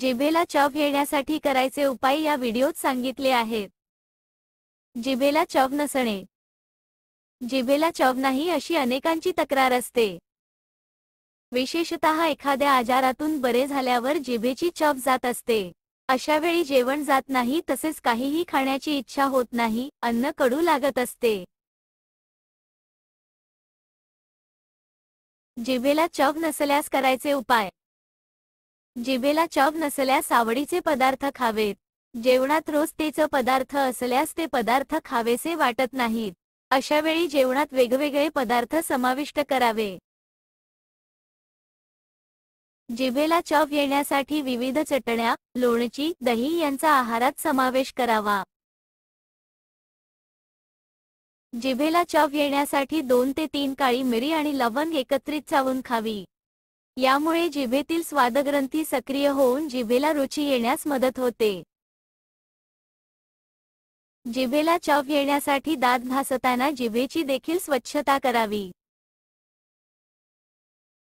जिभेला चव येण्यासाठी करायचे उपाय या व्हिडिओत सांगितले आहेत जिभेला चव नसणे जिभेला चव नाही अशी अनेकांची तक्रार असते विशेषत एखाद्या आजारातून बरे झाल्यावर जिभेची चव जात असते अशा वेळी जेवण जात नाही तसेच काहीही खाण्याची इच्छा होत नाही अन्न कडू लागत असते जिभेला चव नसल्यास करायचे उपाय जिबेला चव नसल्यास सावडीचे पदार्थ खावेत जेवणात रोज तेच पदार्थ असल्यास ते पदार्थ खावेसे वाटत नाहीत वेळी जेवणात वेगवेगळे पदार्थ समाविष्ट करावे जिबेला चव येण्यासाठी विविध चटण्या लोणची दही यांचा आहारात समावेश करावा जिभेला चव येण्यासाठी दोन ते तीन काळी मिरी आणि लवंग एकत्रित चावून खावी यामुळे जिभेतील स्वादग्रंथी सक्रिय होऊन जिभेला रुची येण्यास मदत होते जिभेला चव येण्यासाठी दात घासताना जिभेची देखील स्वच्छता करावी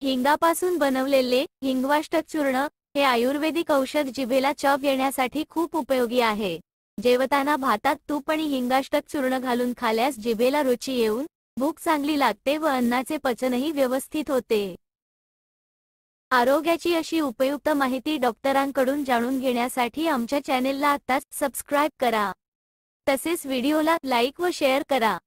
हिंगापासून बनवलेले हिंगवाष्टक चूर्ण हे आयुर्वेदिक औषध जिभेला चव येण्यासाठी खूप उपयोगी आहे जेवताना भातात तूप आणि हिंगाष्टक चूर्ण घालून खाल्यास जिभेला रुची येऊन भूक चांगली लागते व अन्नाचे पचनही व्यवस्थित होते आरोग्याची अशी उपयुक्त माहिती डॉक्टरांकडून जाणून घेण्यासाठी आमच्या चॅनेलला आत्ताच सबस्क्राईब करा तसेच व्हिडिओला लाईक व शेअर करा